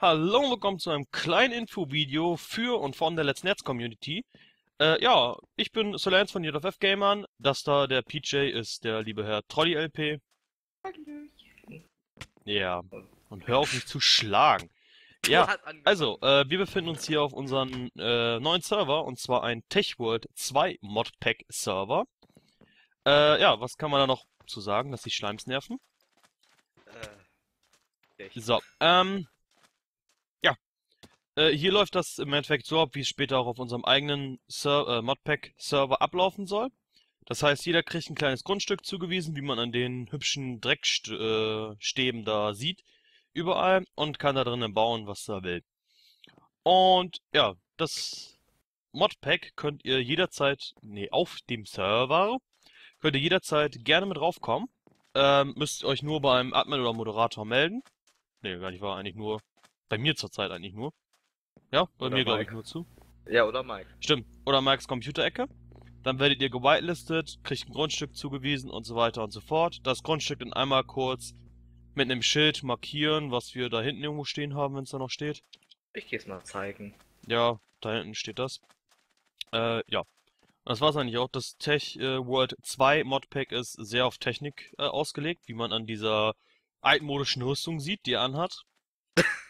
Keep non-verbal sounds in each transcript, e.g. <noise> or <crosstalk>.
Hallo und willkommen zu einem kleinen Info-Video für und von der Let's Netz Community. Äh, ja, ich bin Solance von JFF Gamern. Das da der PJ ist der liebe Herr Trolli LP. Ja, und hör auf mich zu schlagen. Ja, also, äh, wir befinden uns hier auf unserem äh, neuen Server und zwar ein TechWorld 2 Modpack Server. Äh, ja, was kann man da noch zu sagen, dass die Schleims nerven? Äh, so, ähm, äh, hier läuft das im Endeffekt so ab, wie es später auch auf unserem eigenen Ser äh, Modpack-Server ablaufen soll. Das heißt, jeder kriegt ein kleines Grundstück zugewiesen, wie man an den hübschen Dreckstäben äh, da sieht, überall und kann da drinnen bauen, was er will. Und ja, das Modpack könnt ihr jederzeit, nee, auf dem Server, könnt ihr jederzeit gerne mit draufkommen. Ähm, müsst euch nur beim Admin oder Moderator melden. Nee, gar nicht, war eigentlich nur, bei mir zurzeit eigentlich nur. Ja, bei oder mir glaube ich nur zu. Ja, oder Mike. Stimmt. Oder Mikes Computerecke. Dann werdet ihr gewitelistet, kriegt ein Grundstück zugewiesen und so weiter und so fort. Das Grundstück dann einmal kurz mit einem Schild markieren, was wir da hinten irgendwo stehen haben, wenn es da noch steht. Ich gehe es mal zeigen. Ja, da hinten steht das. Äh, ja. Das war's eigentlich auch. Das Tech äh, World 2 Modpack ist sehr auf Technik äh, ausgelegt, wie man an dieser altmodischen Rüstung sieht, die er anhat. <laughs>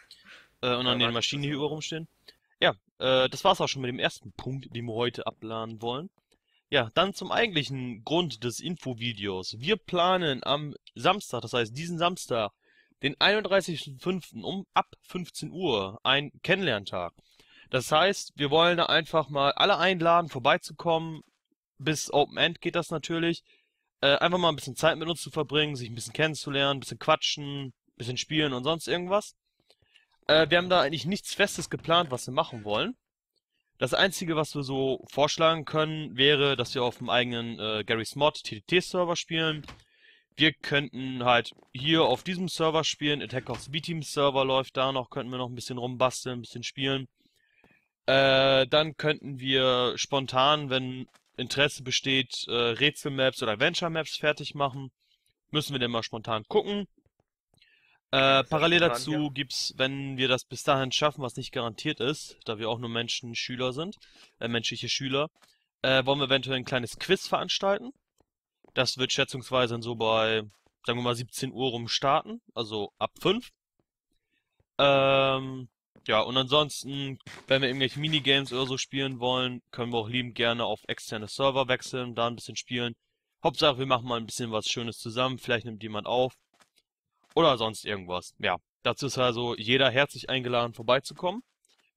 äh, und an den Maschinen, hier über rumstehen. Ja, äh, das war's auch schon mit dem ersten Punkt, den wir heute abladen wollen. Ja, dann zum eigentlichen Grund des Infovideos. Wir planen am Samstag, das heißt diesen Samstag, den 31.05. um ab 15 Uhr ein Kennenlerntag. Das heißt, wir wollen da einfach mal alle einladen, vorbeizukommen. Bis Open End geht das natürlich. Äh, einfach mal ein bisschen Zeit mit uns zu verbringen, sich ein bisschen kennenzulernen, ein bisschen quatschen, ein bisschen spielen und sonst irgendwas. Äh, wir haben da eigentlich nichts Festes geplant, was wir machen wollen. Das Einzige, was wir so vorschlagen können, wäre, dass wir auf dem eigenen äh, Garry's Mod TTT-Server spielen. Wir könnten halt hier auf diesem Server spielen. Attack of the B-Team-Server läuft da noch. Könnten wir noch ein bisschen rumbasteln, ein bisschen spielen. Äh, dann könnten wir spontan, wenn Interesse besteht, äh, Rätsel-Maps oder Adventure-Maps fertig machen. Müssen wir dann mal spontan gucken. Äh, parallel dazu ja. gibt's, wenn wir das bis dahin schaffen, was nicht garantiert ist, da wir auch nur Menschen Schüler sind, äh, menschliche Schüler, äh, wollen wir eventuell ein kleines Quiz veranstalten. Das wird schätzungsweise dann so bei, sagen wir mal, 17 Uhr rum starten, also ab 5. Ähm, ja, und ansonsten, wenn wir irgendwelche Minigames oder so spielen wollen, können wir auch liebend gerne auf externe Server wechseln, da ein bisschen spielen. Hauptsache, wir machen mal ein bisschen was Schönes zusammen, vielleicht nimmt jemand auf oder sonst irgendwas. Ja, dazu ist also jeder herzlich eingeladen, vorbeizukommen.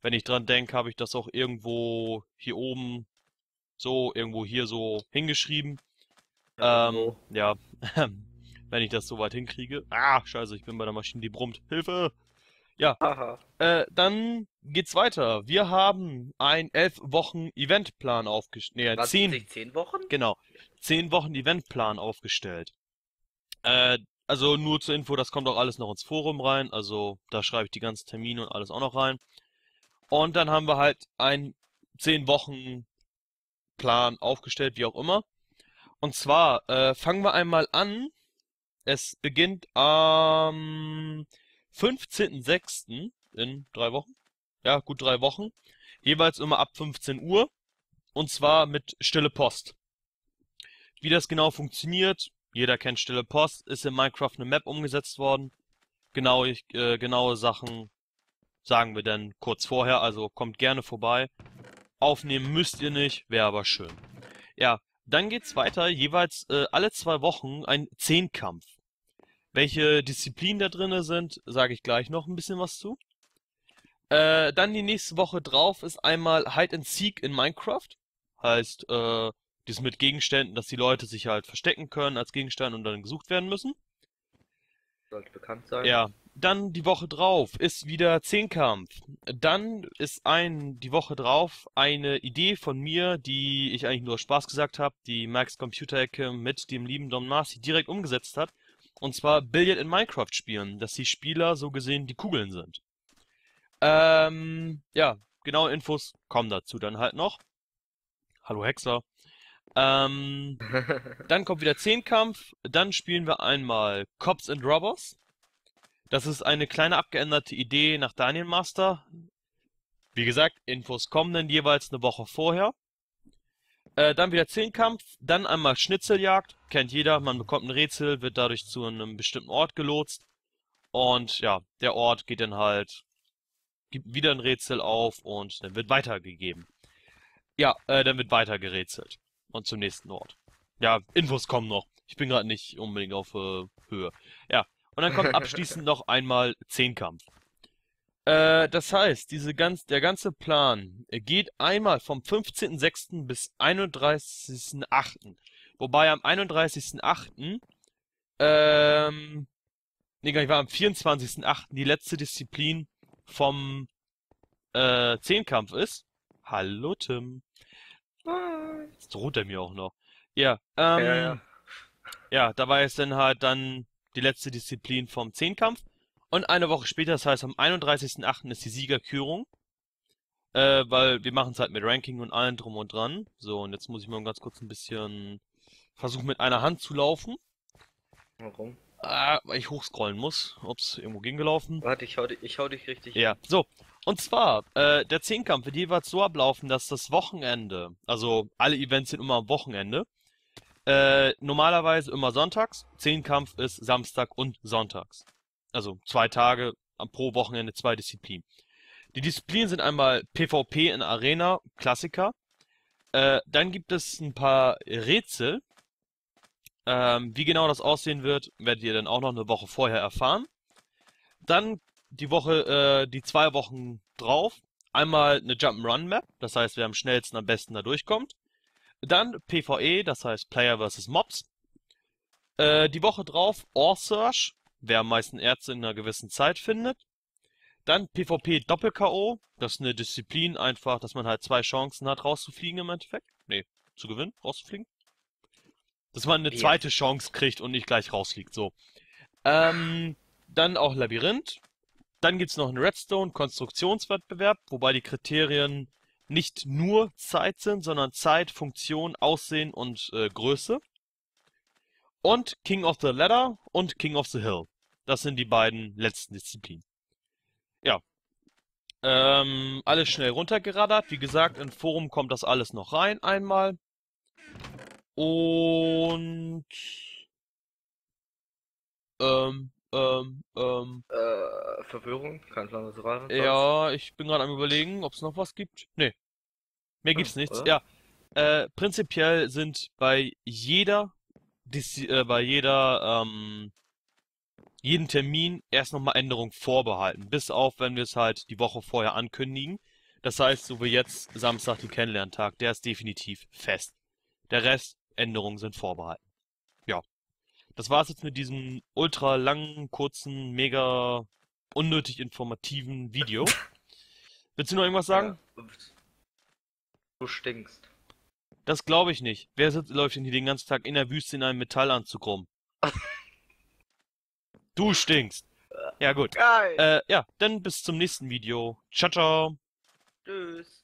Wenn ich dran denke, habe ich das auch irgendwo hier oben so, irgendwo hier so hingeschrieben. Ähm, ja, <laughs> wenn ich das so weit hinkriege. Ah, scheiße, ich bin bei der Maschine, die brummt. Hilfe! Ja, äh, dann geht's weiter. Wir haben ein elf Wochen Eventplan aufgestellt. Nee, zehn, zehn Wochen? Genau, zehn Wochen Eventplan aufgestellt. Äh, also nur zur Info, das kommt auch alles noch ins Forum rein. Also da schreibe ich die ganzen Termine und alles auch noch rein. Und dann haben wir halt einen 10 Wochen Plan aufgestellt, wie auch immer. Und zwar äh, fangen wir einmal an. Es beginnt am 15.06. in drei Wochen. Ja, gut drei Wochen. Jeweils immer ab 15 Uhr. Und zwar mit Stille Post. Wie das genau funktioniert, jeder kennt Stille Post, ist in Minecraft eine Map umgesetzt worden. Genau, ich, äh, genaue Sachen sagen wir dann kurz vorher, also kommt gerne vorbei. Aufnehmen müsst ihr nicht, wäre aber schön. Ja, dann geht's weiter, jeweils äh, alle zwei Wochen ein Zehnkampf. Welche Disziplinen da drinne sind, sage ich gleich noch ein bisschen was zu. Äh, dann die nächste Woche drauf ist einmal Hide and Seek in Minecraft. Heißt, äh, die mit Gegenständen, dass die Leute sich halt verstecken können als Gegenstand und dann gesucht werden müssen. Sollte bekannt sein. Ja. Dann die Woche drauf ist wieder Zehnkampf. Dann ist ein, die Woche drauf eine Idee von mir, die ich eigentlich nur Spaß gesagt habe, die Max Computer-Ecke mit dem lieben Don Marcy direkt umgesetzt hat. Und zwar Billiard in Minecraft spielen, dass die Spieler so gesehen die Kugeln sind. Ähm, ja, genaue Infos kommen dazu dann halt noch. Hallo Hexer. Ähm, <laughs> dann kommt wieder Zehnkampf. Dann spielen wir einmal Cops and Robbers. Das ist eine kleine abgeänderte Idee nach Daniel Master. Wie gesagt, Infos kommen dann jeweils eine Woche vorher. Äh, dann wieder Zehnkampf, dann einmal Schnitzeljagd. Kennt jeder, man bekommt ein Rätsel, wird dadurch zu einem bestimmten Ort gelotst. Und ja, der Ort geht dann halt, gibt wieder ein Rätsel auf und dann wird weitergegeben. Ja, äh, dann wird weiter gerätselt und zum nächsten Ort. Ja, Infos kommen noch. Ich bin gerade nicht unbedingt auf äh, Höhe. Ja, und dann kommt <laughs> abschließend noch einmal Zehnkampf. Äh, das heißt, diese ganz, der ganze Plan geht einmal vom 15.06. bis 31.08. Wobei am 31.08. Ähm, nee, gar nicht, war am 24.08. die letzte Disziplin vom äh, Zehnkampf ist. Hallo Tim. Jetzt droht er mir auch noch. Ja, ähm, ja, ja. ja, ähm, da war jetzt dann halt dann die letzte Disziplin vom Zehnkampf. Und eine Woche später, das heißt am 31.08. ist die Siegerkürung. Äh, weil wir machen es halt mit Ranking und allem drum und dran. So, und jetzt muss ich mal ganz kurz ein bisschen versuchen, mit einer Hand zu laufen. Warum? Ah, weil ich hochscrollen muss. Ups, irgendwo ging gelaufen. Warte, ich hau, dich, ich hau dich richtig. Ja, so. Und zwar, äh, der Zehnkampf wird jeweils so ablaufen, dass das Wochenende, also alle Events sind immer am Wochenende, äh, normalerweise immer sonntags. Zehnkampf ist Samstag und sonntags. Also zwei Tage pro Wochenende, zwei Disziplinen. Die Disziplinen sind einmal PvP in Arena, Klassiker. Äh, dann gibt es ein paar Rätsel, ähm, wie genau das aussehen wird, werdet ihr dann auch noch eine Woche vorher erfahren. Dann die Woche, äh, die zwei Wochen drauf, einmal eine Jump'n'Run Map, das heißt, wer am schnellsten, am besten da durchkommt. Dann PvE, das heißt Player vs. Mobs. Äh, die Woche drauf Ore Search, wer am meisten Ärzte in einer gewissen Zeit findet. Dann PvP Doppel-K.O., das ist eine Disziplin einfach, dass man halt zwei Chancen hat, rauszufliegen im Endeffekt. Nee, zu gewinnen, rauszufliegen. Dass man eine ja. zweite Chance kriegt und nicht gleich rausfliegt. So. Ähm, dann auch Labyrinth. Dann gibt es noch einen Redstone-Konstruktionswettbewerb, wobei die Kriterien nicht nur Zeit sind, sondern Zeit, Funktion, Aussehen und äh, Größe. Und King of the Ladder und King of the Hill. Das sind die beiden letzten Disziplinen. Ja. Ähm, alles schnell runtergeradert. Wie gesagt, im Forum kommt das alles noch rein einmal. Und ähm, ähm, ähm. Äh, Verwirrung, kein Plan, was raten. Ja, ich bin gerade am überlegen, ob es noch was gibt. Nee. Mehr gibt's hm, nichts. Oder? Ja. Äh, prinzipiell sind bei jeder Dis äh, bei jeder ähm, jeden Termin erst nochmal Änderungen vorbehalten, bis auf wenn wir es halt die Woche vorher ankündigen. Das heißt, so wie jetzt Samstag den Kennenlerntag, der ist definitiv fest. Der Rest Änderungen sind vorbehalten. Ja. Das war es jetzt mit diesem ultra langen, kurzen, mega unnötig informativen Video. Willst du noch irgendwas sagen? Ja. Du stinkst. Das glaube ich nicht. Wer sitzt, läuft denn hier den ganzen Tag in der Wüste in einem Metallanzug rum? <laughs> du stinkst. Ja gut. Geil. Äh, ja, dann bis zum nächsten Video. Ciao, ciao. Tschüss.